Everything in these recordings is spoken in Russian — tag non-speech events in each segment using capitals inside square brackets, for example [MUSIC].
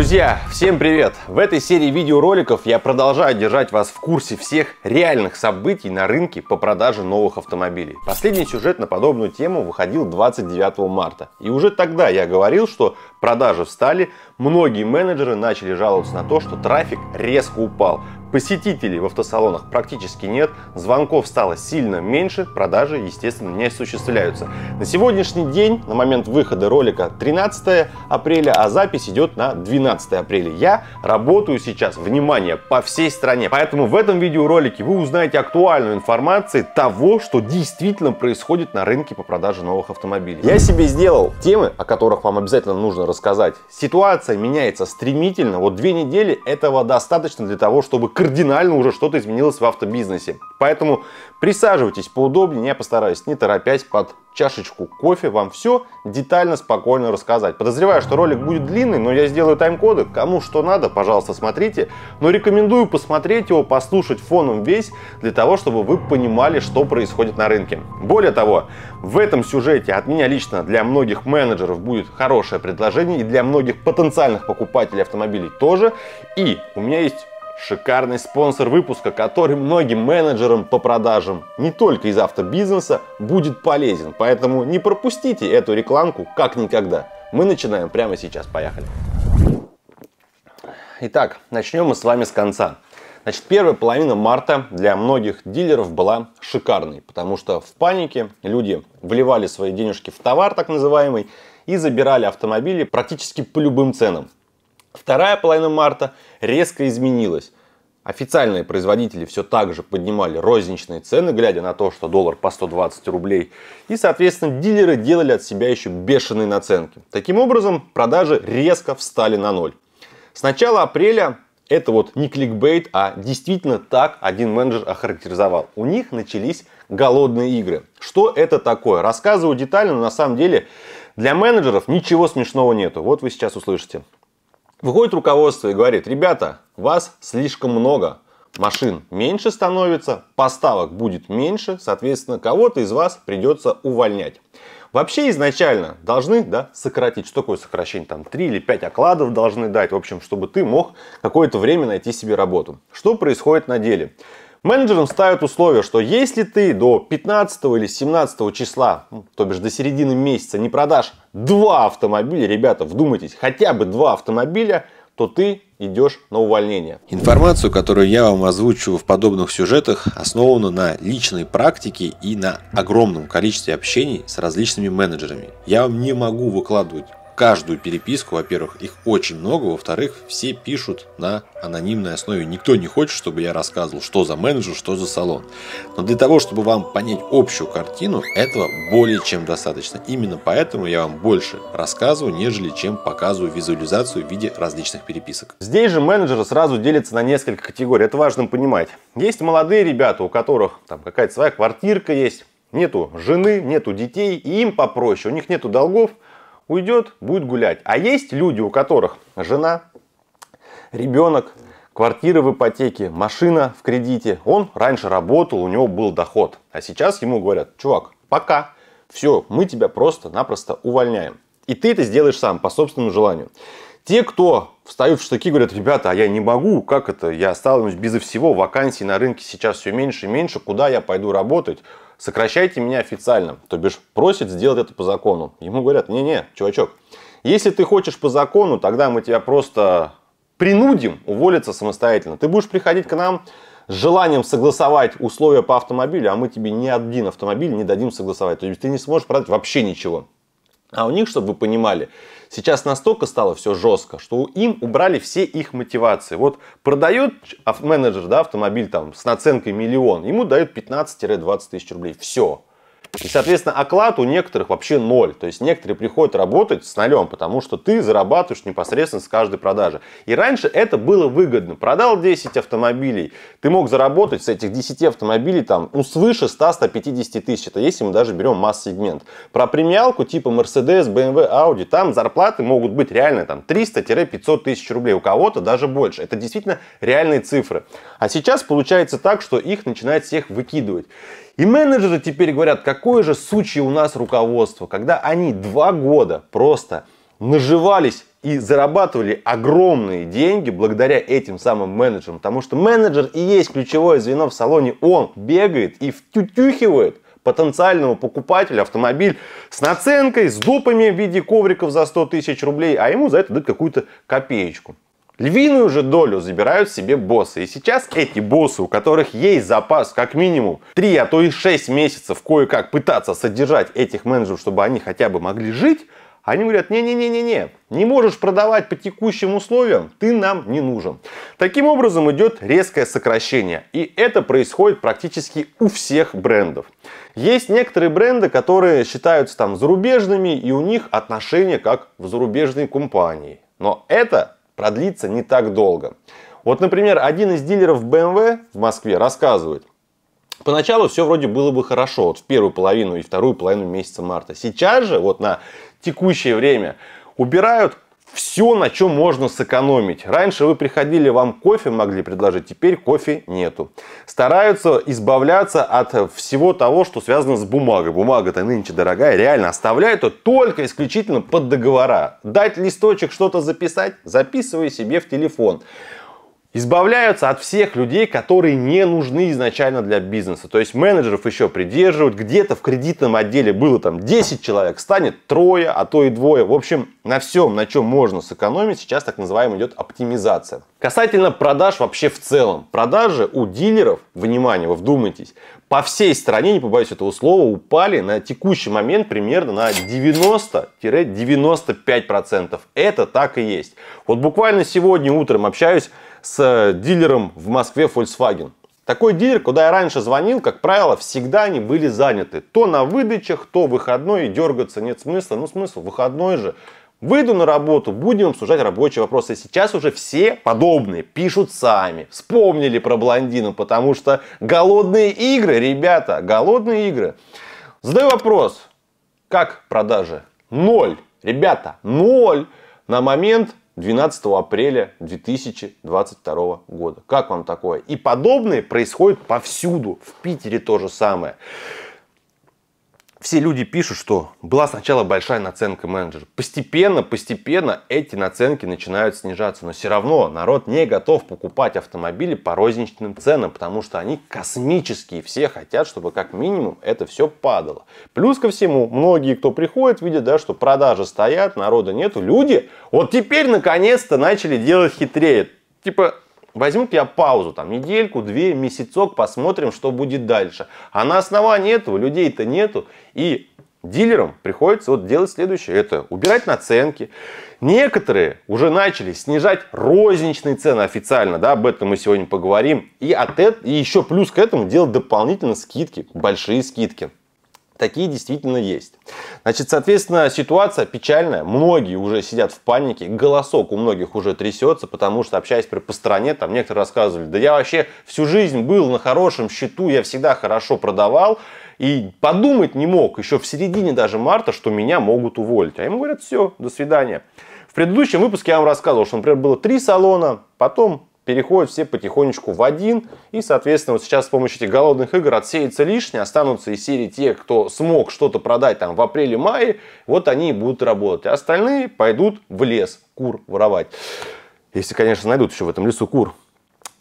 Друзья, всем привет! В этой серии видеороликов я продолжаю держать вас в курсе всех реальных событий на рынке по продаже новых автомобилей. Последний сюжет на подобную тему выходил 29 марта. И уже тогда я говорил, что продажи встали, многие менеджеры начали жаловаться на то, что трафик резко упал, Посетителей в автосалонах практически нет, звонков стало сильно меньше, продажи, естественно, не осуществляются. На сегодняшний день, на момент выхода ролика 13 апреля, а запись идет на 12 апреля. Я работаю сейчас, внимание, по всей стране. Поэтому в этом видеоролике вы узнаете актуальную информацию того, что действительно происходит на рынке по продаже новых автомобилей. Я себе сделал темы, о которых вам обязательно нужно рассказать. Ситуация меняется стремительно. Вот две недели этого достаточно для того, чтобы кардинально уже что-то изменилось в автобизнесе. Поэтому присаживайтесь поудобнее, я постараюсь не торопясь под чашечку кофе вам все детально, спокойно рассказать. Подозреваю, что ролик будет длинный, но я сделаю тайм-коды. Кому что надо, пожалуйста, смотрите. Но рекомендую посмотреть его, послушать фоном весь, для того, чтобы вы понимали, что происходит на рынке. Более того, в этом сюжете от меня лично для многих менеджеров будет хорошее предложение и для многих потенциальных покупателей автомобилей тоже. И у меня есть Шикарный спонсор выпуска, который многим менеджерам по продажам не только из автобизнеса будет полезен. Поэтому не пропустите эту рекламку как никогда. Мы начинаем прямо сейчас. Поехали. Итак, начнем мы с вами с конца. Значит, первая половина марта для многих дилеров была шикарной, потому что в панике люди вливали свои денежки в товар, так называемый, и забирали автомобили практически по любым ценам. Вторая половина марта резко изменилась. Официальные производители все так же поднимали розничные цены, глядя на то, что доллар по 120 рублей. И, соответственно, дилеры делали от себя еще бешеные наценки. Таким образом, продажи резко встали на ноль. С начала апреля это вот не кликбейт, а действительно так один менеджер охарактеризовал. У них начались голодные игры. Что это такое? Рассказываю детально, но на самом деле для менеджеров ничего смешного нету. Вот вы сейчас услышите. Выходит руководство и говорит, ребята, вас слишком много, машин меньше становится, поставок будет меньше, соответственно, кого-то из вас придется увольнять. Вообще изначально должны да, сократить, что такое сокращение, там 3 или 5 окладов должны дать, в общем, чтобы ты мог какое-то время найти себе работу. Что происходит на деле? Менеджерам ставят условие, что если ты до 15 или 17 числа, ну, то бишь до середины месяца, не продашь два автомобиля, ребята, вдумайтесь, хотя бы два автомобиля, то ты идешь на увольнение. Информацию, которую я вам озвучу в подобных сюжетах, основана на личной практике и на огромном количестве общений с различными менеджерами. Я вам не могу выкладывать каждую переписку, во-первых, их очень много, во-вторых, все пишут на анонимной основе. Никто не хочет, чтобы я рассказывал, что за менеджер, что за салон. Но для того, чтобы вам понять общую картину, этого более чем достаточно. Именно поэтому я вам больше рассказываю, нежели чем показываю визуализацию в виде различных переписок. Здесь же менеджеры сразу делятся на несколько категорий. Это важно понимать. Есть молодые ребята, у которых там какая-то своя квартирка есть, нету жены, нету детей, и им попроще, у них нету долгов – уйдет, будет гулять. А есть люди, у которых жена, ребенок, квартира в ипотеке, машина в кредите. Он раньше работал, у него был доход. А сейчас ему говорят, чувак, пока, все, мы тебя просто-напросто увольняем. И ты это сделаешь сам, по собственному желанию. Те, кто встают в штыки, говорят, ребята, а я не могу, как это, я останусь безо всего, вакансий на рынке сейчас все меньше и меньше, куда я пойду работать? сокращайте меня официально, то бишь просит сделать это по закону. Ему говорят, не-не, чувачок, если ты хочешь по закону, тогда мы тебя просто принудим уволиться самостоятельно. Ты будешь приходить к нам с желанием согласовать условия по автомобилю, а мы тебе ни один автомобиль не дадим согласовать. То есть ты не сможешь продать вообще ничего. А у них, чтобы вы понимали, Сейчас настолько стало все жестко, что им убрали все их мотивации. Вот продает менеджер да, автомобиль там, с наценкой миллион, ему дают 15-20 тысяч рублей. Все. И, соответственно, оклад у некоторых вообще ноль. То есть некоторые приходят работать с нолем, потому что ты зарабатываешь непосредственно с каждой продажи. И раньше это было выгодно. Продал 10 автомобилей, ты мог заработать с этих 10 автомобилей там, ну, свыше 100-150 тысяч. Это если мы даже берем масс-сегмент. Про премиалку типа Mercedes, BMW, эм Audi, там зарплаты могут быть реально там 300-500 тысяч рублей. У кого-то даже больше. Это действительно реальные цифры. А сейчас получается так, что их начинает всех выкидывать. И менеджеры теперь говорят, какое же сучье у нас руководство, когда они два года просто наживались и зарабатывали огромные деньги благодаря этим самым менеджерам. Потому что менеджер и есть ключевое звено в салоне. Он бегает и втютюхивает потенциальному покупателю автомобиль с наценкой, с допами в виде ковриков за 100 тысяч рублей, а ему за это дают какую-то копеечку. Львиную же долю забирают себе боссы. И сейчас эти боссы, у которых есть запас как минимум 3, а то и 6 месяцев кое-как пытаться содержать этих менеджеров, чтобы они хотя бы могли жить, они говорят, не-не-не-не-не, не можешь продавать по текущим условиям, ты нам не нужен. Таким образом идет резкое сокращение, и это происходит практически у всех брендов. Есть некоторые бренды, которые считаются там зарубежными, и у них отношения как в зарубежной компании. Но это продлится не так долго. Вот, например, один из дилеров BMW в Москве рассказывает, Поначалу все вроде было бы хорошо, вот в первую половину и вторую половину месяца марта. Сейчас же, вот на текущее время, убирают все, на чем можно сэкономить. Раньше вы приходили, вам кофе могли предложить, теперь кофе нету. Стараются избавляться от всего того, что связано с бумагой. Бумага-то нынче дорогая, реально оставляют ее только исключительно под договора. Дать листочек что-то записать, записывай себе в телефон. Избавляются от всех людей, которые не нужны изначально для бизнеса. То есть менеджеров еще придерживают. Где-то в кредитном отделе было там 10 человек, станет трое, а то и двое. В общем, на всем, на чем можно сэкономить, сейчас так называемая идет оптимизация. Касательно продаж вообще в целом. Продажи у дилеров, внимание, вы вдумайтесь, по всей стране, не побоюсь этого слова, упали на текущий момент примерно на 90-95%. Это так и есть. Вот буквально сегодня утром общаюсь с э, дилером в Москве Volkswagen. Такой дилер, куда я раньше звонил, как правило, всегда они были заняты. То на выдачах, то выходной, и дергаться нет смысла. Ну смысл, выходной же. Выйду на работу, будем обсуждать рабочие вопросы. Сейчас уже все подобные пишут сами. Вспомнили про блондину, потому что голодные игры, ребята, голодные игры. Задаю вопрос, как продажи? Ноль, ребята, ноль на момент 12 апреля 2022 года. Как вам такое? И подобное происходит повсюду. В Питере то же самое все люди пишут, что была сначала большая наценка менеджера. Постепенно, постепенно эти наценки начинают снижаться. Но все равно народ не готов покупать автомобили по розничным ценам, потому что они космические. Все хотят, чтобы как минимум это все падало. Плюс ко всему, многие, кто приходит, видят, да, что продажи стоят, народа нету. Люди вот теперь наконец-то начали делать хитрее. Типа, Возьмут я паузу, там, недельку, две, месяцок, посмотрим, что будет дальше. А на основании этого людей-то нету. И дилерам приходится вот делать следующее. Это убирать наценки. Некоторые уже начали снижать розничные цены официально. Да, об этом мы сегодня поговорим. И, от, и еще плюс к этому делать дополнительно скидки, большие скидки. Такие действительно есть. Значит, соответственно, ситуация печальная. Многие уже сидят в панике. Голосок у многих уже трясется, потому что, общаясь при по стране, там некоторые рассказывали, да я вообще всю жизнь был на хорошем счету, я всегда хорошо продавал. И подумать не мог еще в середине даже марта, что меня могут уволить. А ему говорят, все, до свидания. В предыдущем выпуске я вам рассказывал, что, например, было три салона, потом переходят все потихонечку в один. И, соответственно, вот сейчас с помощью этих голодных игр отсеется лишнее, останутся из серии те, кто смог что-то продать там в апреле-мае, вот они и будут работать. А остальные пойдут в лес кур воровать. Если, конечно, найдут еще в этом лесу кур.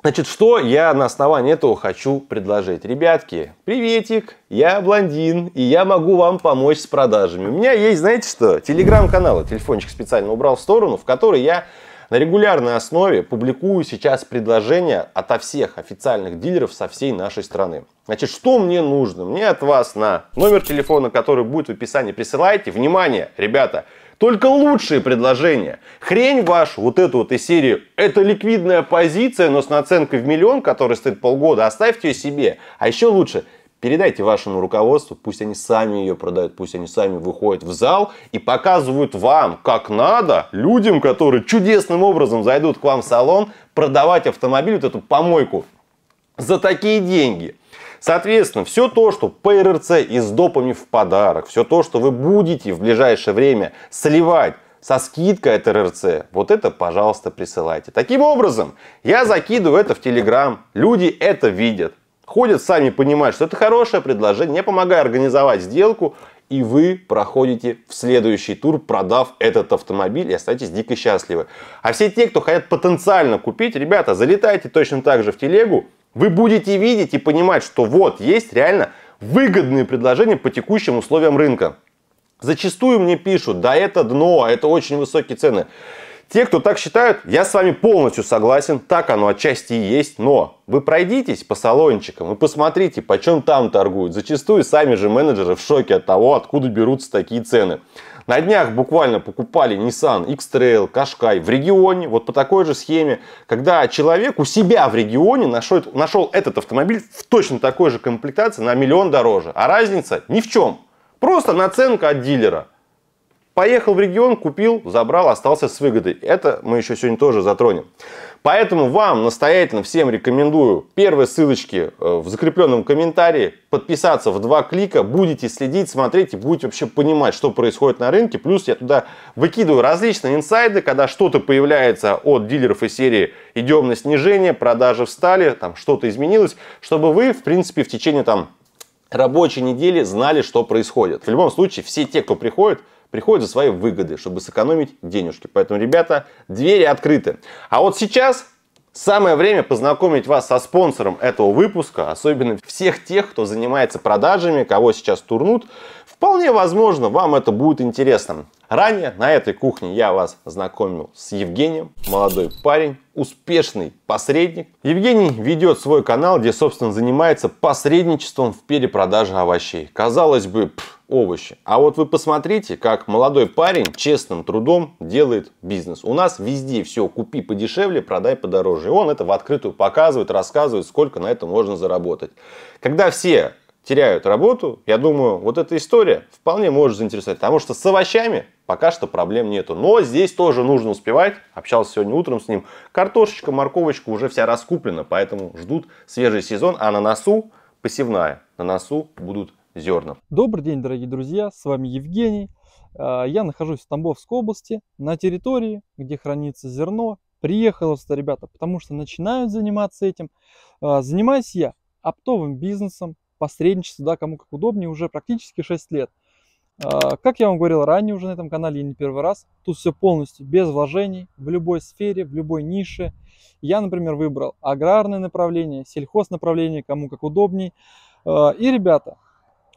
Значит, что я на основании этого хочу предложить? Ребятки, приветик, я блондин, и я могу вам помочь с продажами. У меня есть, знаете что, телеграм-канал, телефончик специально убрал в сторону, в который я на регулярной основе публикую сейчас предложения ото всех официальных дилеров со всей нашей страны. Значит, что мне нужно? Мне от вас на номер телефона, который будет в описании, присылайте. Внимание, ребята, только лучшие предложения. Хрень вашу, вот эту вот из серии, это ликвидная позиция, но с наценкой в миллион, которая стоит полгода, оставьте ее себе. А еще лучше, Передайте вашему руководству, пусть они сами ее продают, пусть они сами выходят в зал и показывают вам, как надо, людям, которые чудесным образом зайдут к вам в салон, продавать автомобиль, вот эту помойку, за такие деньги. Соответственно, все то, что по РРЦ и с допами в подарок, все то, что вы будете в ближайшее время сливать со скидкой от РРЦ, вот это, пожалуйста, присылайте. Таким образом, я закидываю это в Телеграм, люди это видят ходят, сами понимают, что это хорошее предложение, не помогая организовать сделку, и вы проходите в следующий тур, продав этот автомобиль и остаетесь дико счастливы. А все те, кто хотят потенциально купить, ребята, залетайте точно так же в телегу, вы будете видеть и понимать, что вот есть реально выгодные предложения по текущим условиям рынка. Зачастую мне пишут, да это дно, а это очень высокие цены. Те, кто так считают, я с вами полностью согласен, так оно отчасти и есть, но вы пройдитесь по салончикам и посмотрите, почем там торгуют. Зачастую сами же менеджеры в шоке от того, откуда берутся такие цены. На днях буквально покупали Nissan X-Trail, Qashqai в регионе, вот по такой же схеме, когда человек у себя в регионе нашел, нашел этот автомобиль в точно такой же комплектации на миллион дороже. А разница ни в чем. Просто наценка от дилера. Поехал в регион, купил, забрал, остался с выгодой. Это мы еще сегодня тоже затронем. Поэтому вам настоятельно всем рекомендую первые ссылочки э, в закрепленном комментарии, подписаться в два клика, будете следить, смотреть и будете вообще понимать, что происходит на рынке. Плюс я туда выкидываю различные инсайды, когда что-то появляется от дилеров из серии «Идем на снижение», «Продажи встали», там что-то изменилось, чтобы вы, в принципе, в течение там рабочей недели знали, что происходит. В любом случае, все те, кто приходит, приходят за свои выгоды, чтобы сэкономить денежки. Поэтому, ребята, двери открыты. А вот сейчас Самое время познакомить вас со спонсором этого выпуска, особенно всех тех, кто занимается продажами, кого сейчас турнут. Вполне возможно, вам это будет интересно. Ранее на этой кухне я вас знакомил с Евгением, молодой парень, успешный посредник. Евгений ведет свой канал, где, собственно, занимается посредничеством в перепродаже овощей. Казалось бы, пфф, овощи. А вот вы посмотрите, как молодой парень честным трудом делает бизнес. У нас везде все купи подешевле, продай подороже. И он это в открытую показывает, рассказывает, сколько на этом можно заработать. Когда все теряют работу, я думаю, вот эта история вполне может заинтересовать, потому что с овощами пока что проблем нету. Но здесь тоже нужно успевать. Общался сегодня утром с ним. Картошечка, морковочка уже вся раскуплена, поэтому ждут свежий сезон, а на носу посевная. На носу будут зерна. Добрый день, дорогие друзья, с вами Евгений. А, я нахожусь в Тамбовской области, на территории, где хранится зерно. Приехал сюда, ребята, потому что начинают заниматься этим. А, занимаюсь я оптовым бизнесом, посредничество, да, кому как удобнее, уже практически 6 лет. А, как я вам говорил ранее уже на этом канале и не первый раз, тут все полностью без вложений, в любой сфере, в любой нише. Я, например, выбрал аграрное направление, сельхоз направление, кому как удобней. А, и, ребята,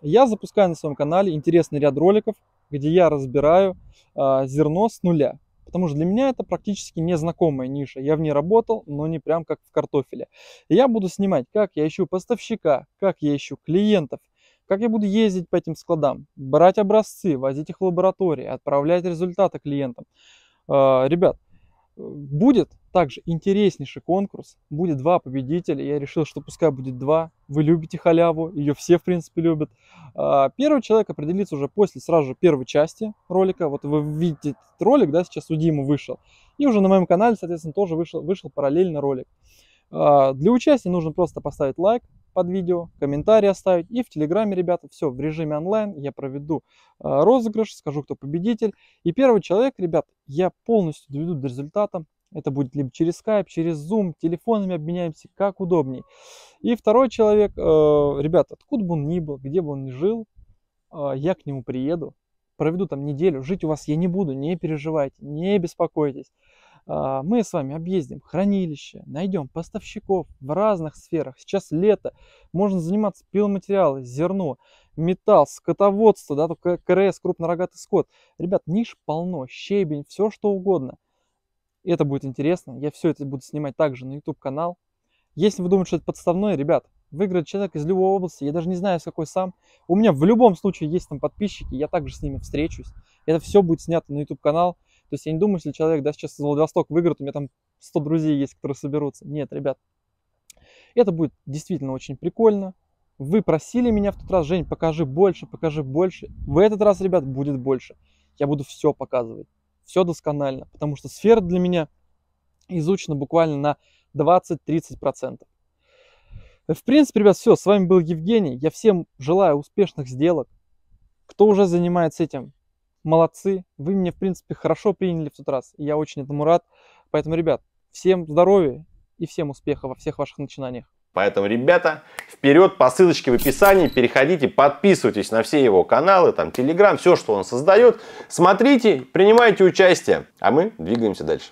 я запускаю на своем канале интересный ряд роликов, где я разбираю а, зерно с нуля. Потому что для меня это практически незнакомая ниша. Я в ней работал, но не прям как в картофеле. я буду снимать, как я ищу поставщика, как я ищу клиентов, как я буду ездить по этим складам, брать образцы, возить их в лаборатории, отправлять результаты клиентам. А, ребят, Будет также интереснейший конкурс, будет два победителя. Я решил, что пускай будет два. Вы любите халяву, ее все, в принципе, любят. А, первый человек определится уже после сразу же первой части ролика. Вот вы видите этот ролик, да, сейчас у Димы вышел. И уже на моем канале, соответственно, тоже вышел, вышел параллельно ролик. А, для участия нужно просто поставить лайк, под видео, комментарии оставить. И в Телеграме, ребята, все в режиме онлайн. Я проведу э, розыгрыш, скажу, кто победитель. И первый человек, ребят, я полностью доведу до результата. Это будет либо через Skype, через Zoom, телефонами обменяемся, как удобней. И второй человек, э, ребят, откуда бы он ни был, где бы он ни жил, э, я к нему приеду, проведу там неделю, жить у вас я не буду, не переживайте, не беспокойтесь. А, мы с вами объездим хранилище, найдем поставщиков в разных сферах. Сейчас лето, можно заниматься пиломатериалы, зерно, металл, скотоводство, да, только КРС, крупнорогатый скот. Ребят, ниш полно, щебень, все что угодно. Это будет интересно. Я все это буду снимать также на YouTube канал. Если вы думаете, что это подставное, ребят, выиграет человек из любой области, я даже не знаю, с какой сам. У меня в любом случае есть там подписчики, я также с ними встречусь. Это все будет снято на YouTube канал. То есть я не думаю, если человек, да, сейчас из Владивостока выиграет, у меня там 100 друзей есть, которые соберутся. Нет, ребят, это будет действительно очень прикольно. Вы просили меня в тот раз, Жень, покажи больше, покажи больше. В этот раз, ребят, будет больше. Я буду все показывать, все досконально, потому что сфера для меня изучена буквально на 20-30%. Э, в принципе, ребят, все. С вами был Евгений. Я всем желаю успешных сделок. Кто уже занимается этим, молодцы, вы меня, в принципе, хорошо приняли в тот раз, и я очень этому рад. Поэтому, ребят, всем здоровья и всем успеха во всех ваших начинаниях. Поэтому, ребята, вперед по ссылочке в описании, переходите, подписывайтесь на все его каналы, там, Телеграм, все, что он создает. Смотрите, принимайте участие, а мы двигаемся дальше.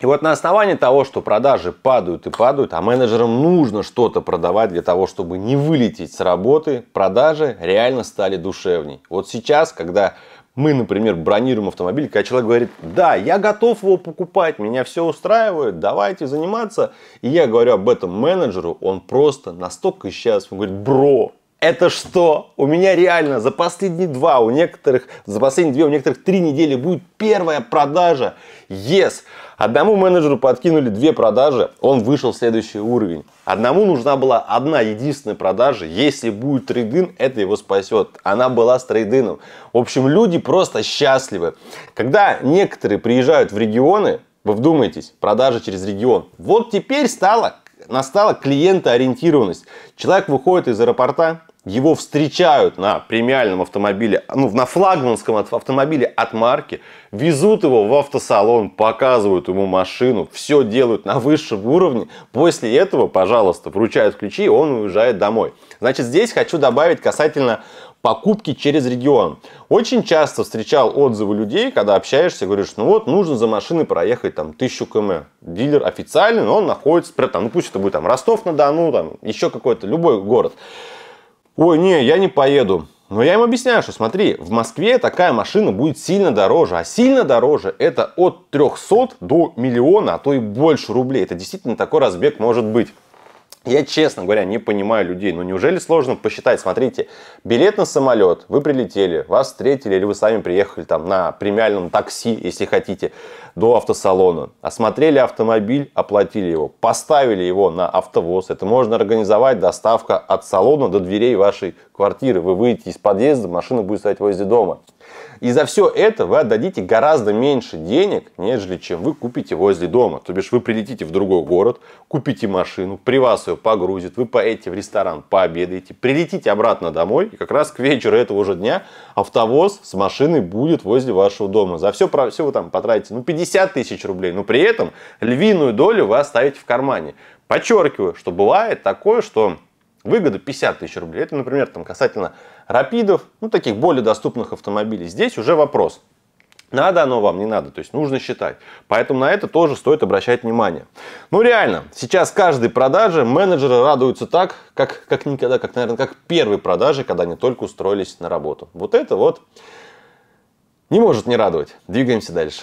И вот на основании того, что продажи падают и падают, а менеджерам нужно что-то продавать для того, чтобы не вылететь с работы, продажи реально стали душевней. Вот сейчас, когда мы, например, бронируем автомобиль, когда человек говорит, да, я готов его покупать, меня все устраивает, давайте заниматься. И я говорю об этом менеджеру, он просто настолько счастлив, он говорит, бро, это что? У меня реально за последние два, у некоторых, за последние две, у некоторых три недели будет первая продажа. Yes! Одному менеджеру подкинули две продажи, он вышел в следующий уровень. Одному нужна была одна единственная продажа. Если будет трейдин, это его спасет. Она была с трейдином. В общем, люди просто счастливы. Когда некоторые приезжают в регионы, вы вдумайтесь, продажа через регион. Вот теперь стало настала клиентоориентированность. Человек выходит из аэропорта, его встречают на премиальном автомобиле, ну, на флагманском автомобиле от марки, везут его в автосалон, показывают ему машину, все делают на высшем уровне. После этого, пожалуйста, вручают ключи, и он уезжает домой. Значит, здесь хочу добавить касательно покупки через регион. Очень часто встречал отзывы людей, когда общаешься, говоришь, ну вот, нужно за машины проехать там тысячу км. Дилер официальный, но он находится, там, ну пусть это будет там Ростов-на-Дону, там еще какой-то, любой город. Ой, не, я не поеду. Но я им объясняю, что смотри, в Москве такая машина будет сильно дороже. А сильно дороже это от 300 до миллиона, а то и больше рублей. Это действительно такой разбег может быть. Я, честно говоря, не понимаю людей. Ну, неужели сложно посчитать? Смотрите, билет на самолет, вы прилетели, вас встретили, или вы сами приехали там на премиальном такси, если хотите, до автосалона. Осмотрели автомобиль, оплатили его, поставили его на автовоз. Это можно организовать доставка от салона до дверей вашей квартиры. Вы выйдете из подъезда, машина будет стоять возле дома. И за все это вы отдадите гораздо меньше денег, нежели чем вы купите возле дома. То бишь вы прилетите в другой город, купите машину, при вас ее погрузят, вы поедете в ресторан, пообедаете, прилетите обратно домой, и как раз к вечеру этого же дня автовоз с машиной будет возле вашего дома. За все, все вы там потратите ну 50 тысяч рублей, но при этом львиную долю вы оставите в кармане. Подчеркиваю, что бывает такое, что выгода 50 тысяч рублей. Это, например, там касательно рапидов, ну таких более доступных автомобилей. Здесь уже вопрос. Надо оно вам, не надо, то есть нужно считать. Поэтому на это тоже стоит обращать внимание. Ну реально, сейчас каждой продаже менеджеры радуются так, как, как никогда, как, наверное, как первой продажи, когда они только устроились на работу. Вот это вот не может не радовать. Двигаемся дальше.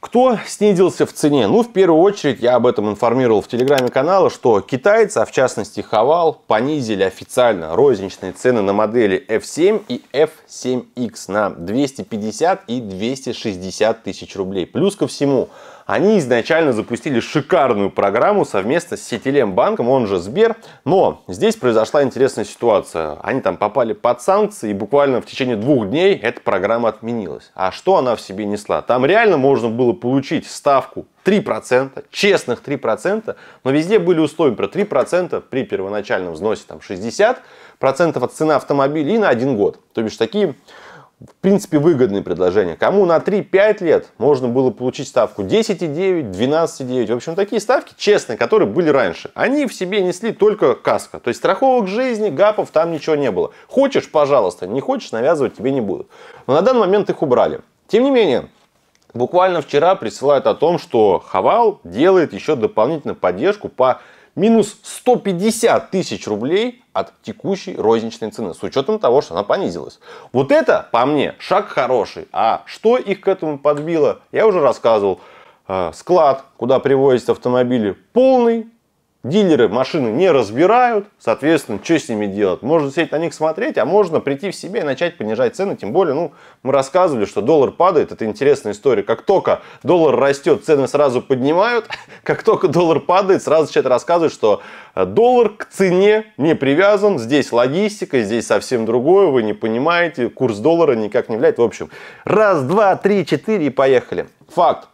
Кто снизился в цене? Ну, в первую очередь, я об этом информировал в телеграме канала, что китайцы, а в частности Хавал, понизили официально розничные цены на модели F7 и F7X на 250 и 260 тысяч рублей. Плюс ко всему, они изначально запустили шикарную программу совместно с Сетилем банком, он же Сбер. Но здесь произошла интересная ситуация. Они там попали под санкции, и буквально в течение двух дней эта программа отменилась. А что она в себе несла? Там реально можно было получить ставку 3%, честных 3%, но везде были условия про 3% при первоначальном взносе там 60% от цены автомобиля и на один год. То бишь такие в принципе, выгодные предложения. Кому на 3-5 лет можно было получить ставку 10,9, 12,9. В общем, такие ставки честные, которые были раньше. Они в себе несли только каска. То есть страховок жизни, гапов там ничего не было. Хочешь, пожалуйста, не хочешь, навязывать тебе не будут. Но на данный момент их убрали. Тем не менее, буквально вчера присылают о том, что Хавал делает еще дополнительную поддержку по минус 150 тысяч рублей от текущей розничной цены, с учетом того, что она понизилась. Вот это, по мне, шаг хороший. А что их к этому подбило, я уже рассказывал. А, склад, куда привозят автомобили, полный, Дилеры машины не разбирают, соответственно, что с ними делать? Можно сидеть на них смотреть, а можно прийти в себе и начать понижать цены. Тем более, ну, мы рассказывали, что доллар падает, это интересная история. Как только доллар растет, цены сразу поднимают. [LAUGHS] Как только доллар падает, сразу начинают рассказывать, что э, доллар к цене не привязан, здесь логистика, здесь совсем другое, вы не понимаете, курс доллара никак не влияет. В общем, раз, два, три, четыре и поехали. Факт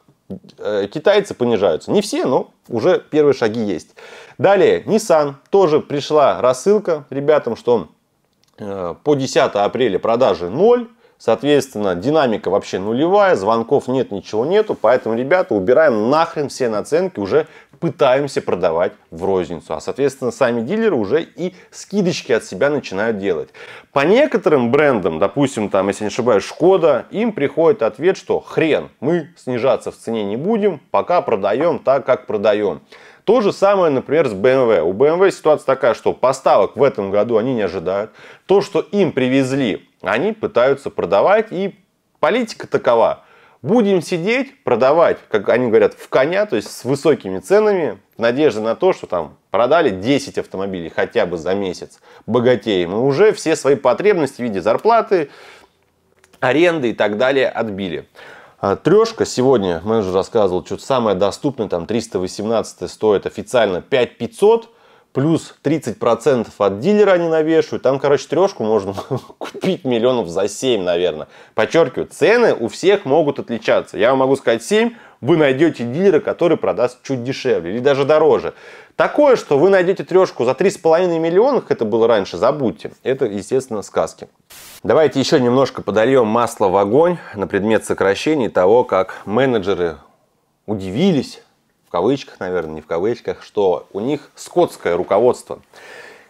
э, китайцы понижаются. Не все, но уже первые шаги есть. Далее, Nissan. Тоже пришла рассылка ребятам, что э, по 10 апреля продажи 0. Соответственно, динамика вообще нулевая, звонков нет, ничего нету. Поэтому, ребята, убираем нахрен все наценки, уже пытаемся продавать в розницу. А, соответственно, сами дилеры уже и скидочки от себя начинают делать. По некоторым брендам, допустим, там, если не ошибаюсь, Шкода, им приходит ответ, что хрен, мы снижаться в цене не будем, пока продаем так, как продаем. То же самое, например, с BMW. У BMW ситуация такая, что поставок в этом году они не ожидают. То, что им привезли, они пытаются продавать. И политика такова. Будем сидеть, продавать, как они говорят, в коня, то есть с высокими ценами, надежда на то, что там продали 10 автомобилей хотя бы за месяц богатеем, и уже все свои потребности в виде зарплаты, аренды и так далее отбили. А, Трешка сегодня, менеджер рассказывал, что самое доступное, там 318 стоит официально 5500, плюс 30% от дилера они навешивают. Там, короче, трешку можно [LAUGHS] купить миллионов за 7, наверное. Подчеркиваю, цены у всех могут отличаться. Я вам могу сказать 7, вы найдете дилера, который продаст чуть дешевле или даже дороже. Такое, что вы найдете трешку за 3,5 миллиона, как это было раньше, забудьте. Это, естественно, сказки. Давайте еще немножко подольем масло в огонь на предмет сокращений того, как менеджеры удивились, в кавычках, наверное, не в кавычках, что у них скотское руководство.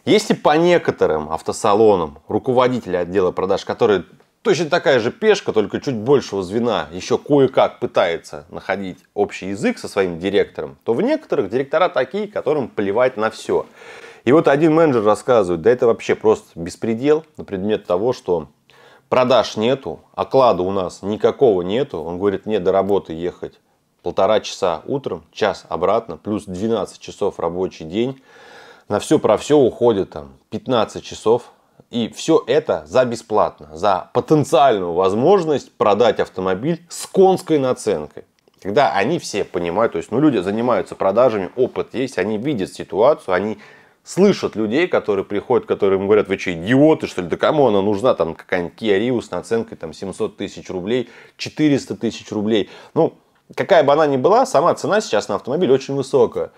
Если по некоторым автосалонам руководители отдела продаж, которые Точно такая же пешка, только чуть большего звена, еще кое-как пытается находить общий язык со своим директором, то в некоторых директора такие, которым плевать на все. И вот один менеджер рассказывает, да это вообще просто беспредел на предмет того, что продаж нету, оклада у нас никакого нету. Он говорит, мне до работы ехать полтора часа утром, час обратно, плюс 12 часов рабочий день. На все про все уходит там 15 часов и все это за бесплатно, за потенциальную возможность продать автомобиль с конской наценкой. Когда они все понимают, то есть ну, люди занимаются продажами, опыт есть, они видят ситуацию, они слышат людей, которые приходят, которые им говорят, вы что, идиоты, что ли, да кому она нужна, там, какая-нибудь Kia Rio с наценкой, там, 700 тысяч рублей, 400 тысяч рублей. Ну, какая бы она ни была, сама цена сейчас на автомобиль очень высокая.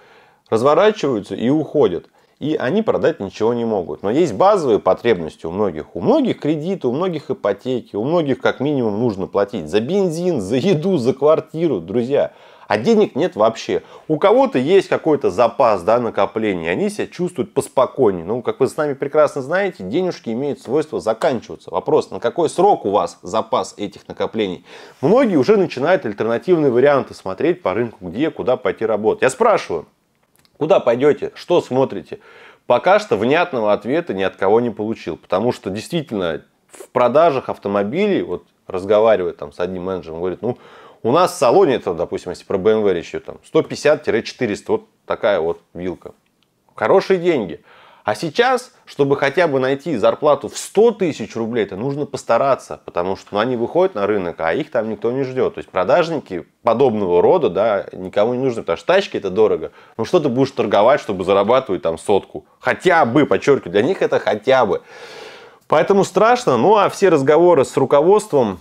Разворачиваются и уходят и они продать ничего не могут. Но есть базовые потребности у многих. У многих кредиты, у многих ипотеки, у многих как минимум нужно платить за бензин, за еду, за квартиру, друзья. А денег нет вообще. У кого-то есть какой-то запас да, накопления, они себя чувствуют поспокойнее. Ну, как вы с нами прекрасно знаете, денежки имеют свойство заканчиваться. Вопрос, на какой срок у вас запас этих накоплений? Многие уже начинают альтернативные варианты смотреть по рынку, где, куда пойти работать. Я спрашиваю, Куда пойдете? Что смотрите? Пока что внятного ответа ни от кого не получил. Потому что действительно в продажах автомобилей, вот разговаривая там с одним менеджером, говорит, ну, у нас в салоне, это, допустим, если про BMW речь идет, там 150-400, вот такая вот вилка. Хорошие деньги. А сейчас, чтобы хотя бы найти зарплату в 100 тысяч рублей, это нужно постараться, потому что ну, они выходят на рынок, а их там никто не ждет. То есть продажники подобного рода, да, никому не нужны, потому что тачки это дорого. Ну что ты будешь торговать, чтобы зарабатывать там сотку? Хотя бы, подчеркиваю, для них это хотя бы. Поэтому страшно. Ну а все разговоры с руководством,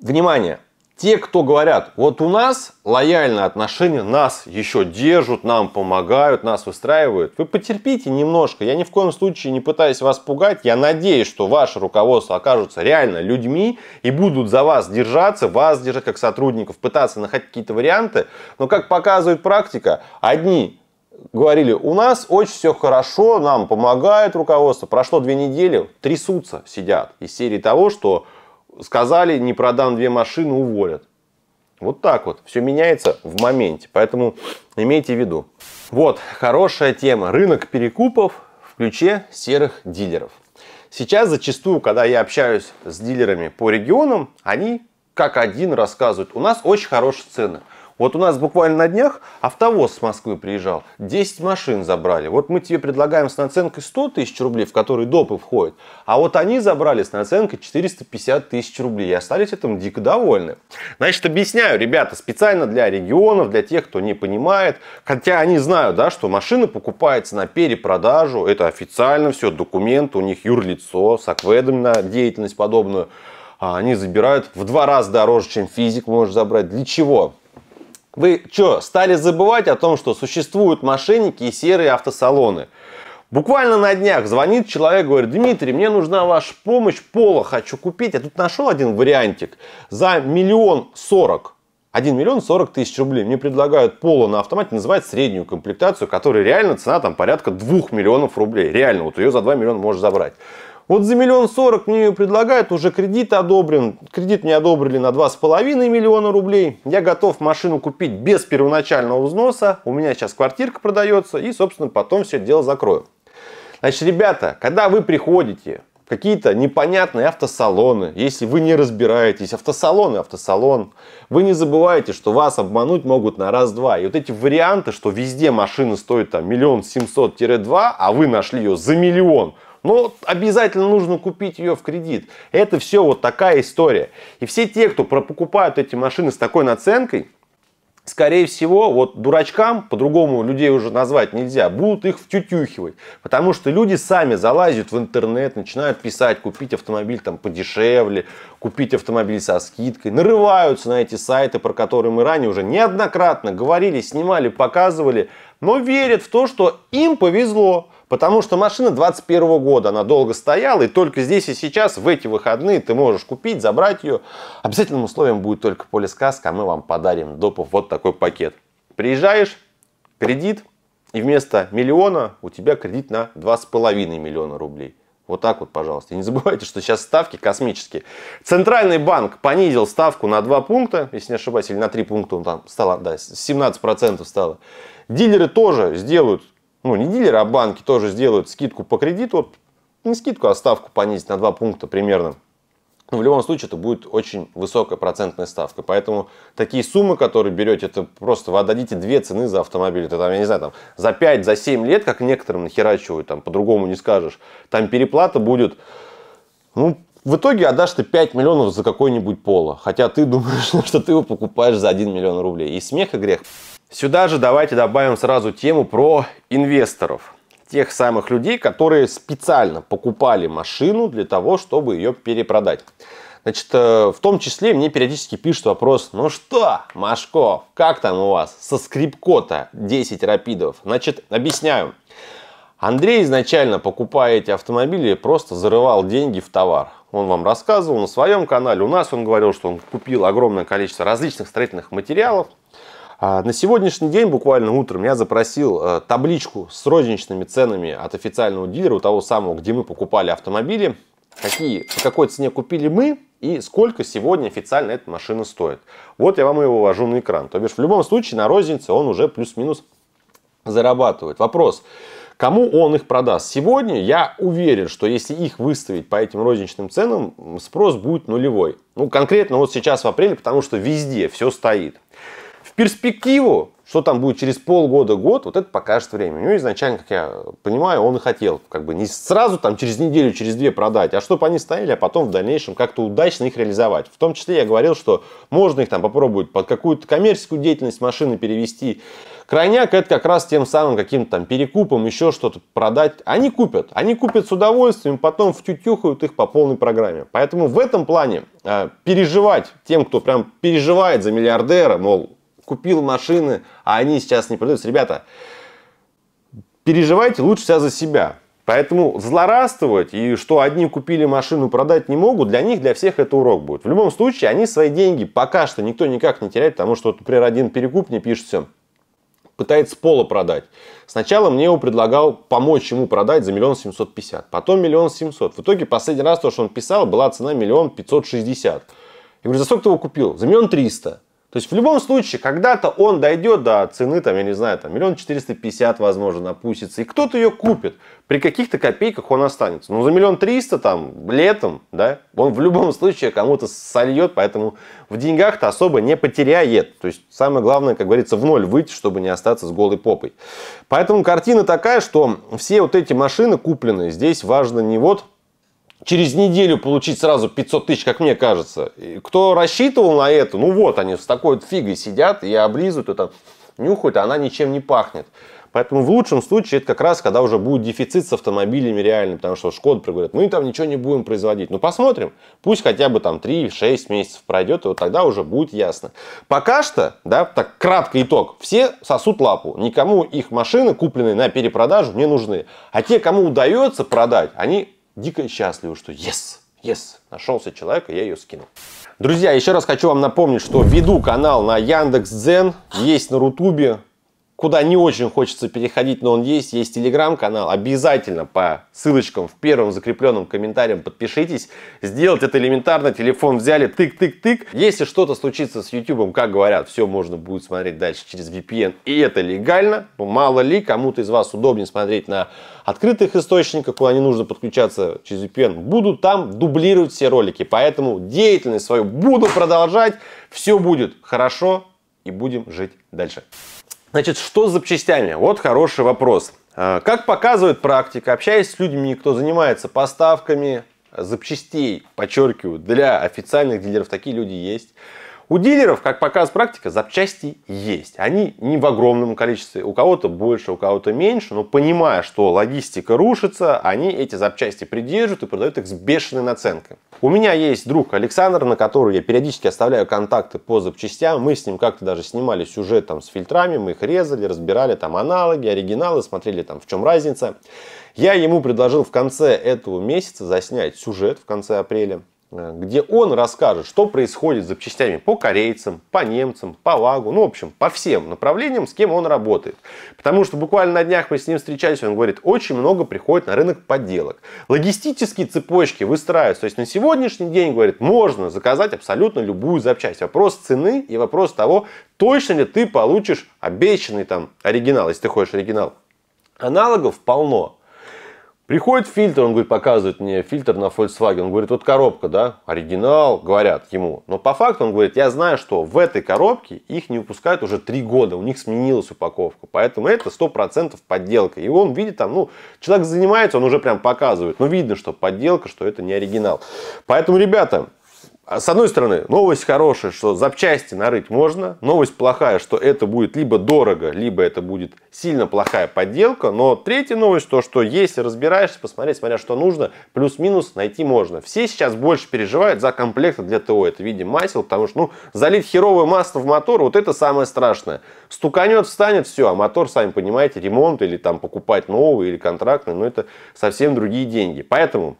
внимание, те, кто говорят, вот у нас лояльные отношения, нас еще держат, нам помогают, нас выстраивают, вы потерпите немножко. Я ни в коем случае не пытаюсь вас пугать. Я надеюсь, что ваше руководство окажутся реально людьми и будут за вас держаться, вас держать как сотрудников, пытаться находить какие-то варианты. Но как показывает практика, одни говорили, у нас очень все хорошо, нам помогает руководство. Прошло две недели, трясутся, сидят. Из серии того, что сказали, не продам две машины, уволят. Вот так вот. Все меняется в моменте. Поэтому имейте в виду. Вот, хорошая тема. Рынок перекупов в ключе серых дилеров. Сейчас зачастую, когда я общаюсь с дилерами по регионам, они как один рассказывают, у нас очень хорошие цены. Вот у нас буквально на днях автовоз с Москвы приезжал, 10 машин забрали. Вот мы тебе предлагаем с наценкой 100 тысяч рублей, в который допы входят, а вот они забрали с наценкой 450 тысяч рублей и остались этим дико довольны. Значит, объясняю, ребята, специально для регионов, для тех, кто не понимает, хотя они знают, да, что машина покупается на перепродажу, это официально все, документы, у них юрлицо с акведом на деятельность подобную, а они забирают в два раза дороже, чем физик может забрать. Для чего? Вы что, стали забывать о том, что существуют мошенники и серые автосалоны? Буквально на днях звонит человек, говорит, Дмитрий, мне нужна ваша помощь, пола хочу купить. Я тут нашел один вариантик за миллион сорок. 1 миллион 40 тысяч рублей. Мне предлагают поло на автомате называть среднюю комплектацию, которая реально цена там порядка 2 миллионов рублей. Реально, вот ее за 2 миллиона можешь забрать. Вот за миллион сорок мне ее предлагают, уже кредит одобрен. Кредит мне одобрили на 2,5 миллиона рублей. Я готов машину купить без первоначального взноса. У меня сейчас квартирка продается и, собственно, потом все это дело закрою. Значит, ребята, когда вы приходите в какие-то непонятные автосалоны, если вы не разбираетесь, автосалон и автосалон, вы не забывайте, что вас обмануть могут на раз-два. И вот эти варианты, что везде машина стоит там миллион семьсот-два, а вы нашли ее за миллион – но ну, обязательно нужно купить ее в кредит. Это все вот такая история. И все те, кто покупают эти машины с такой наценкой, скорее всего, вот дурачкам, по-другому людей уже назвать нельзя, будут их втютюхивать. Потому что люди сами залазят в интернет, начинают писать, купить автомобиль там подешевле, купить автомобиль со скидкой, нарываются на эти сайты, про которые мы ранее уже неоднократно говорили, снимали, показывали, но верят в то, что им повезло. Потому что машина 21 года, она долго стояла, и только здесь и сейчас, в эти выходные, ты можешь купить, забрать ее. Обязательным условием будет только полисказка, а мы вам подарим допов вот такой пакет. Приезжаешь, кредит, и вместо миллиона у тебя кредит на 2,5 миллиона рублей. Вот так вот, пожалуйста. И не забывайте, что сейчас ставки космические. Центральный банк понизил ставку на 2 пункта, если не ошибаюсь, или на 3 пункта, он там стало, да, 17% стало. Дилеры тоже сделают ну, не дилеры, а банки тоже сделают скидку по кредиту, вот, не скидку, а ставку понизить на 2 пункта примерно. Но ну, в любом случае это будет очень высокая процентная ставка. Поэтому такие суммы, которые берете, это просто вы отдадите две цены за автомобиль. Это там, я не знаю, там за 5, за 7 лет, как некоторым нахерачивают, там по-другому не скажешь. Там переплата будет, ну, в итоге отдашь ты 5 миллионов за какой-нибудь поло. Хотя ты думаешь, [LAUGHS] что ты его покупаешь за 1 миллион рублей. И смех и грех. Сюда же давайте добавим сразу тему про инвесторов. Тех самых людей, которые специально покупали машину для того, чтобы ее перепродать. Значит, э, в том числе мне периодически пишут вопрос, ну что, Машков, как там у вас со скрипкота 10 рапидов? Значит, объясняю. Андрей изначально, покупая эти автомобили, просто зарывал деньги в товар. Он вам рассказывал на своем канале, у нас он говорил, что он купил огромное количество различных строительных материалов, а на сегодняшний день, буквально утром, я запросил э, табличку с розничными ценами от официального дилера, у того самого, где мы покупали автомобили, какие, по какой цене купили мы и сколько сегодня официально эта машина стоит. Вот я вам его вожу на экран. То бишь, в любом случае, на рознице он уже плюс-минус зарабатывает. Вопрос, кому он их продаст? Сегодня я уверен, что если их выставить по этим розничным ценам, спрос будет нулевой. Ну, конкретно вот сейчас в апреле, потому что везде все стоит перспективу, что там будет через полгода, год, вот это покажет время. У него изначально, как я понимаю, он и хотел как бы не сразу там через неделю, через две продать, а чтобы они стояли, а потом в дальнейшем как-то удачно их реализовать. В том числе я говорил, что можно их там попробовать под какую-то коммерческую деятельность машины перевести. Крайняк это как раз тем самым каким-то там перекупом, еще что-то продать. Они купят, они купят с удовольствием, потом втютюхают их по полной программе. Поэтому в этом плане э, переживать тем, кто прям переживает за миллиардера, мол, купил машины, а они сейчас не продаются. Ребята, переживайте лучше себя за себя. Поэтому злорадствовать и что одни купили машину, продать не могут, для них, для всех это урок будет. В любом случае, они свои деньги пока что никто никак не теряет, потому что, например, один перекуп не пишет все, пытается пола продать. Сначала мне его предлагал помочь ему продать за миллион семьсот пятьдесят, потом миллион семьсот. В итоге последний раз то, что он писал, была цена миллион пятьсот шестьдесят. Я говорю, за сколько ты его купил? За миллион триста. То есть в любом случае, когда-то он дойдет до цены, там, я не знаю, там, миллион четыреста пятьдесят, возможно, опустится, и кто-то ее купит. При каких-то копейках он останется. Но ну, за миллион триста, там, летом, да, он в любом случае кому-то сольет, поэтому в деньгах-то особо не потеряет. То есть самое главное, как говорится, в ноль выйти, чтобы не остаться с голой попой. Поэтому картина такая, что все вот эти машины купленные, здесь важно не вот через неделю получить сразу 500 тысяч, как мне кажется. кто рассчитывал на это, ну вот они с такой фигой сидят и облизывают это, нюхают, а она ничем не пахнет. Поэтому в лучшем случае это как раз, когда уже будет дефицит с автомобилями реально, потому что Шкода приговорят, мы там ничего не будем производить. Ну посмотрим, пусть хотя бы там 3-6 месяцев пройдет, и вот тогда уже будет ясно. Пока что, да, так краткий итог, все сосут лапу, никому их машины, купленные на перепродажу, не нужны. А те, кому удается продать, они дико счастлива, что yes, yes, нашелся человек, и я ее скинул. Друзья, еще раз хочу вам напомнить, что веду канал на Яндекс.Дзен, есть на Рутубе, куда не очень хочется переходить, но он есть, есть телеграм-канал. Обязательно по ссылочкам в первом закрепленном комментарии подпишитесь. Сделать это элементарно. Телефон взяли, тык-тык-тык. Если что-то случится с YouTube, как говорят, все можно будет смотреть дальше через VPN. И это легально. Но мало ли, кому-то из вас удобнее смотреть на открытых источниках, куда не нужно подключаться через VPN. Буду там дублировать все ролики. Поэтому деятельность свою буду продолжать. Все будет хорошо и будем жить дальше. Значит, что с запчастями? Вот хороший вопрос. А, как показывает практика, общаясь с людьми, кто занимается поставками запчастей, подчеркиваю, для официальных дилеров, такие люди есть – у дилеров, как показывает практика, запчасти есть. Они не в огромном количестве, у кого-то больше, у кого-то меньше, но понимая, что логистика рушится, они эти запчасти придерживают и продают их с бешеной наценкой. У меня есть друг Александр, на который я периодически оставляю контакты по запчастям. Мы с ним как-то даже снимали сюжет там с фильтрами, мы их резали, разбирали там аналоги, оригиналы, смотрели там в чем разница. Я ему предложил в конце этого месяца заснять сюжет в конце апреля Э, где он расскажет, что происходит с запчастями по корейцам, по немцам, по лагу, ну, в общем, по всем направлениям, с кем он работает. Потому что буквально на днях мы с ним встречались, он говорит, очень много приходит на рынок подделок. Логистические цепочки выстраиваются, то есть на сегодняшний день, говорит, можно заказать абсолютно любую запчасть. Вопрос цены и вопрос того, точно ли ты получишь обещанный там оригинал, если ты хочешь оригинал. Аналогов полно. Приходит фильтр, он говорит, показывает мне фильтр на Volkswagen. Он говорит, вот коробка, да, оригинал, говорят ему. Но по факту он говорит, я знаю, что в этой коробке их не выпускают уже три года, у них сменилась упаковка. Поэтому это сто процентов подделка. И он видит там, ну, человек занимается, он уже прям показывает. Но видно, что подделка, что это не оригинал. Поэтому, ребята, а с одной стороны, новость хорошая, что запчасти нарыть можно. Новость плохая, что это будет либо дорого, либо это будет сильно плохая подделка. Но третья новость, то что если разбираешься, посмотреть, смотря что нужно, плюс-минус найти можно. Все сейчас больше переживают за комплекты для ТО. Это в виде масел, потому что ну, залить херовое масло в мотор, вот это самое страшное. Стуканет, встанет, все, а мотор, сами понимаете, ремонт или там покупать новый или контрактный, но это совсем другие деньги. Поэтому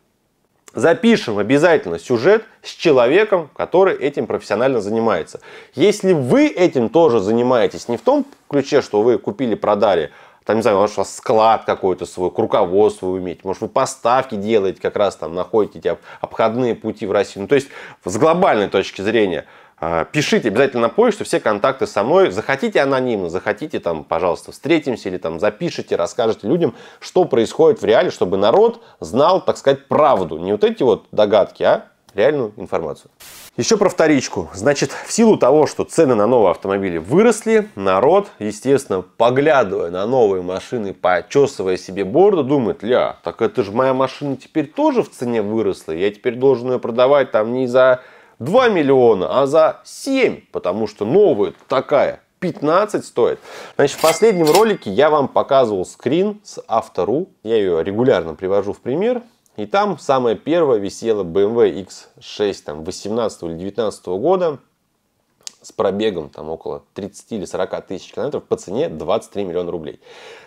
Запишем обязательно сюжет с человеком, который этим профессионально занимается. Если вы этим тоже занимаетесь, не в том ключе, что вы купили, продали, там, не знаю, может, у вас склад какой-то свой, к руководству вы имеете, может, вы поставки делаете, как раз там находите эти обходные пути в России. Ну, то есть, с глобальной точки зрения – а, пишите обязательно на почту, все контакты со мной. Захотите анонимно, захотите там, пожалуйста, встретимся или там запишите, расскажите людям, что происходит в реале, чтобы народ знал, так сказать, правду. Не вот эти вот догадки, а реальную информацию. Еще про вторичку. Значит, в силу того, что цены на новые автомобили выросли, народ, естественно, поглядывая на новые машины, почесывая себе бороду, думает, ля, так это же моя машина теперь тоже в цене выросла, я теперь должен ее продавать там не за 2 миллиона, а за 7, потому что новая такая 15 стоит. Значит, в последнем ролике я вам показывал скрин с автору. Я ее регулярно привожу в пример. И там самая первая висела BMW X6 там, 18 или 19 года с пробегом там около 30 или 40 тысяч километров по цене 23 миллиона рублей.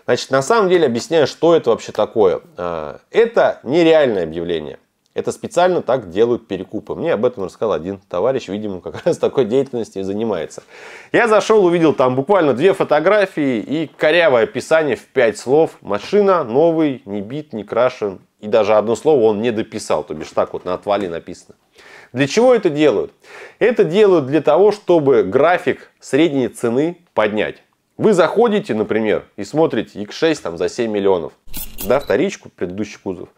Значит, на самом деле объясняю, что это вообще такое. А, это нереальное объявление. Это специально так делают перекупы. Мне об этом рассказал один товарищ, видимо, как раз такой деятельностью и занимается. Я зашел, увидел там буквально две фотографии и корявое описание в пять слов. Машина новый, не бит, не крашен. И даже одно слово он не дописал, то бишь так вот на отвале написано. Для чего это делают? Это делают для того, чтобы график средней цены поднять. Вы заходите, например, и смотрите X6 там, за 7 миллионов, да, вторичку, предыдущий кузов,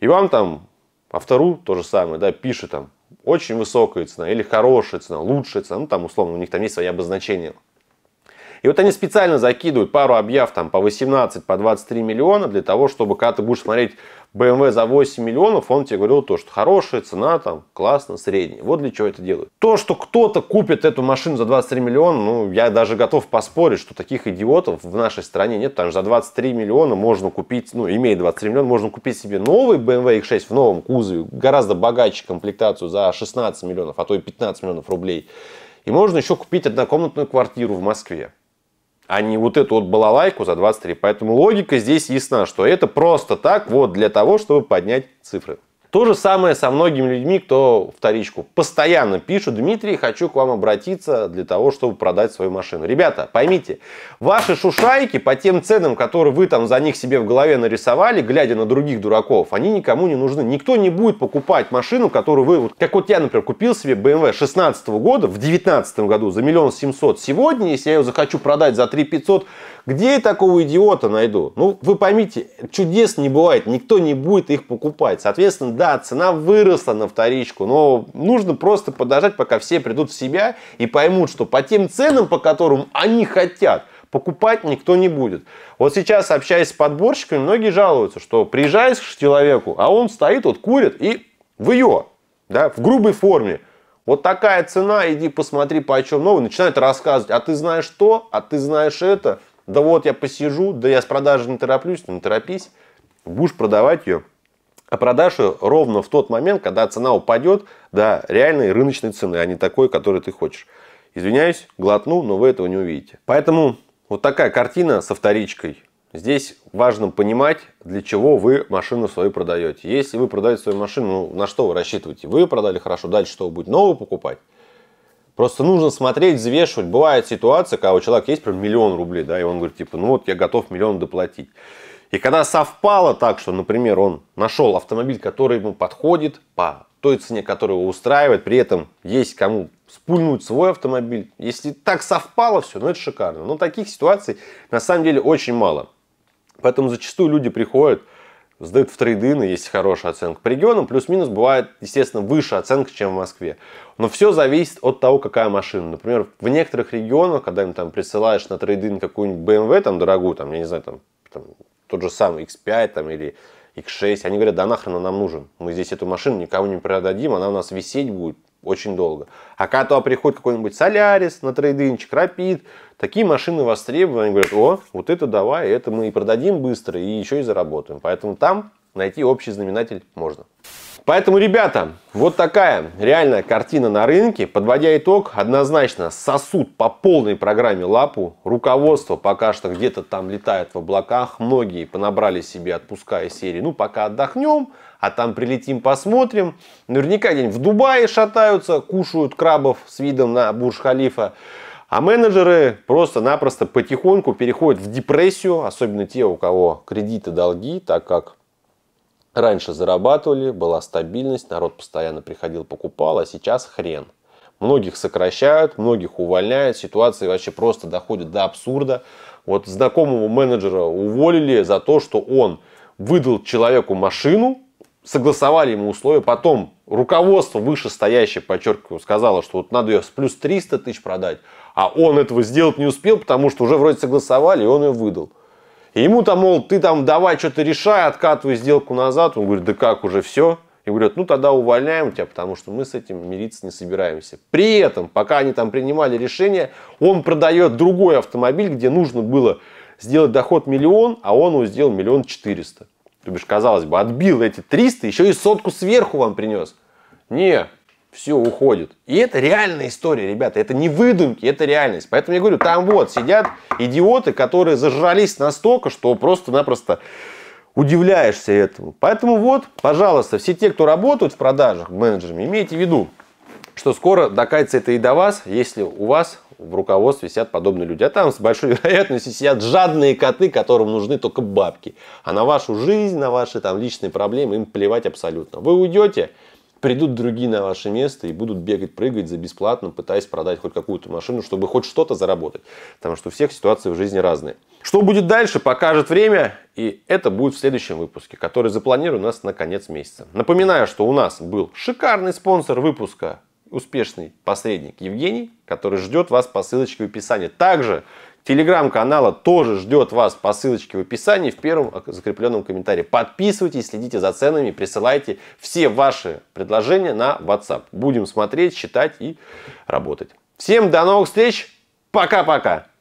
и вам там а вторую то же самое, да, пишет там очень высокая цена или хорошая цена, лучшая цена, ну там условно у них там есть свои обозначения. И вот они специально закидывают пару объяв там по 18, по 23 миллиона для того, чтобы когда ты будешь смотреть BMW эм за 8 миллионов, он тебе говорил то, что хорошая цена, там, классно, средняя. Вот для чего это делают. То, что кто-то купит эту машину за 23 миллиона, ну, я даже готов поспорить, что таких идиотов в нашей стране нет, потому что за 23 миллиона можно купить, ну, имея 23 миллиона, можно купить себе новый BMW X6 эм в новом кузове, гораздо богаче комплектацию за 16 миллионов, а то и 15 миллионов рублей. И можно еще купить однокомнатную квартиру в Москве а не вот эту вот балалайку за 23. Поэтому логика здесь ясна, что это просто так, вот для того, чтобы поднять цифры. То же самое со многими людьми, кто вторичку постоянно пишут, Дмитрий, хочу к вам обратиться для того, чтобы продать свою машину. Ребята, поймите, ваши шушайки по тем ценам, которые вы там за них себе в голове нарисовали, глядя на других дураков, они никому не нужны. Никто не будет покупать машину, которую вы, вот, как вот я, например, купил себе BMW 16 года, в 19 году за миллион семьсот. Сегодня, если я ее захочу продать за 3 500, где я такого идиота найду? Ну, вы поймите, чудес не бывает, никто не будет их покупать. Соответственно, да, цена выросла на вторичку, но нужно просто подождать, пока все придут в себя и поймут, что по тем ценам, по которым они хотят, покупать никто не будет. Вот сейчас, общаясь с подборщиками, многие жалуются, что приезжаешь к человеку, а он стоит, вот курит и в ее, да, в грубой форме. Вот такая цена, иди посмотри, по чем новый, начинает рассказывать, а ты знаешь то, а ты знаешь это. Да вот я посижу, да я с продажи не тороплюсь, ну, не торопись, будешь продавать ее. А продашь ее ровно в тот момент, когда цена упадет до реальной рыночной цены, а не такой, которую ты хочешь. Извиняюсь, глотну, но вы этого не увидите. Поэтому вот такая картина со вторичкой. Здесь важно понимать, для чего вы машину свою продаете. Если вы продаете свою машину, ну, на что вы рассчитываете? Вы продали хорошо, дальше что вы будете новую покупать? Просто нужно смотреть, взвешивать. Бывает ситуация, когда у человека есть прям миллион рублей, да, и он говорит, типа, ну вот я готов миллион доплатить. И когда совпало так, что, например, он нашел автомобиль, который ему подходит по той цене, которая его устраивает, при этом есть кому спульнуть свой автомобиль. Если так совпало все, ну это шикарно. Но таких ситуаций на самом деле очень мало. Поэтому зачастую люди приходят, сдают в трейдины, есть хорошая оценка. По регионам плюс-минус бывает, естественно, выше оценка, чем в Москве. Но все зависит от того, какая машина. Например, в некоторых регионах, когда им там присылаешь на трейдин какую-нибудь BMW, эм там, дорогую, там, я не знаю, там, там тот же самый X5 там, или X6, они говорят, да нахрен он нам нужен. Мы здесь эту машину никому не продадим, она у нас висеть будет очень долго. А когда туда приходит какой-нибудь Солярис на трейдинчик, Рапид, такие машины востребованы. Они говорят, о, вот это давай, это мы и продадим быстро, и еще и заработаем. Поэтому там найти общий знаменатель можно. Поэтому, ребята, вот такая реальная картина на рынке. Подводя итог, однозначно сосуд по полной программе лапу. Руководство пока что где-то там летает в облаках. Многие понабрали себе отпуская серии. Ну, пока отдохнем, а там прилетим, посмотрим. Наверняка где в Дубае шатаются, кушают крабов с видом на Бурж-Халифа. А менеджеры просто-напросто потихоньку переходят в депрессию, особенно те, у кого кредиты, долги, так как раньше зарабатывали, была стабильность, народ постоянно приходил, покупал, а сейчас хрен. Многих сокращают, многих увольняют, ситуации вообще просто доходят до абсурда. Вот знакомого менеджера уволили за то, что он выдал человеку машину, согласовали ему условия. Потом руководство вышестоящее, подчеркиваю, сказало, что вот надо ее с плюс 300 тысяч продать. А он этого сделать не успел, потому что уже вроде согласовали, и он ее выдал. И ему там, мол, ты там давай что-то решай, откатывай сделку назад. Он говорит, да как, уже все. И говорят, ну тогда увольняем тебя, потому что мы с этим мириться не собираемся. При этом, пока они там принимали решение, он продает другой автомобиль, где нужно было сделать доход миллион, а он его сделал миллион четыреста. То бишь, казалось бы, отбил эти 300, еще и сотку сверху вам принес. Не, все уходит. И это реальная история, ребята. Это не выдумки, это реальность. Поэтому я говорю, там вот сидят идиоты, которые зажрались настолько, что просто-напросто удивляешься этому. Поэтому вот, пожалуйста, все те, кто работают в продажах менеджерами, имейте в виду, что скоро докатится это и до вас, если у вас в руководстве сидят подобные люди. А там с большой [LAUGHS] вероятностью сидят жадные коты, которым нужны только бабки. А на вашу жизнь, на ваши там личные проблемы им плевать абсолютно. Вы уйдете, придут другие на ваше место и будут бегать, прыгать за бесплатно, пытаясь продать хоть какую-то машину, чтобы хоть что-то заработать. Потому что у всех ситуации в жизни разные. Что будет дальше, покажет время. И это будет в следующем выпуске, который запланирую у нас на конец месяца. Напоминаю, что у нас был шикарный спонсор выпуска успешный посредник Евгений, который ждет вас по ссылочке в описании. Также телеграм-канала тоже ждет вас по ссылочке в описании в первом закрепленном комментарии. Подписывайтесь, следите за ценами, присылайте все ваши предложения на WhatsApp. Будем смотреть, читать и работать. Всем до новых встреч. Пока-пока.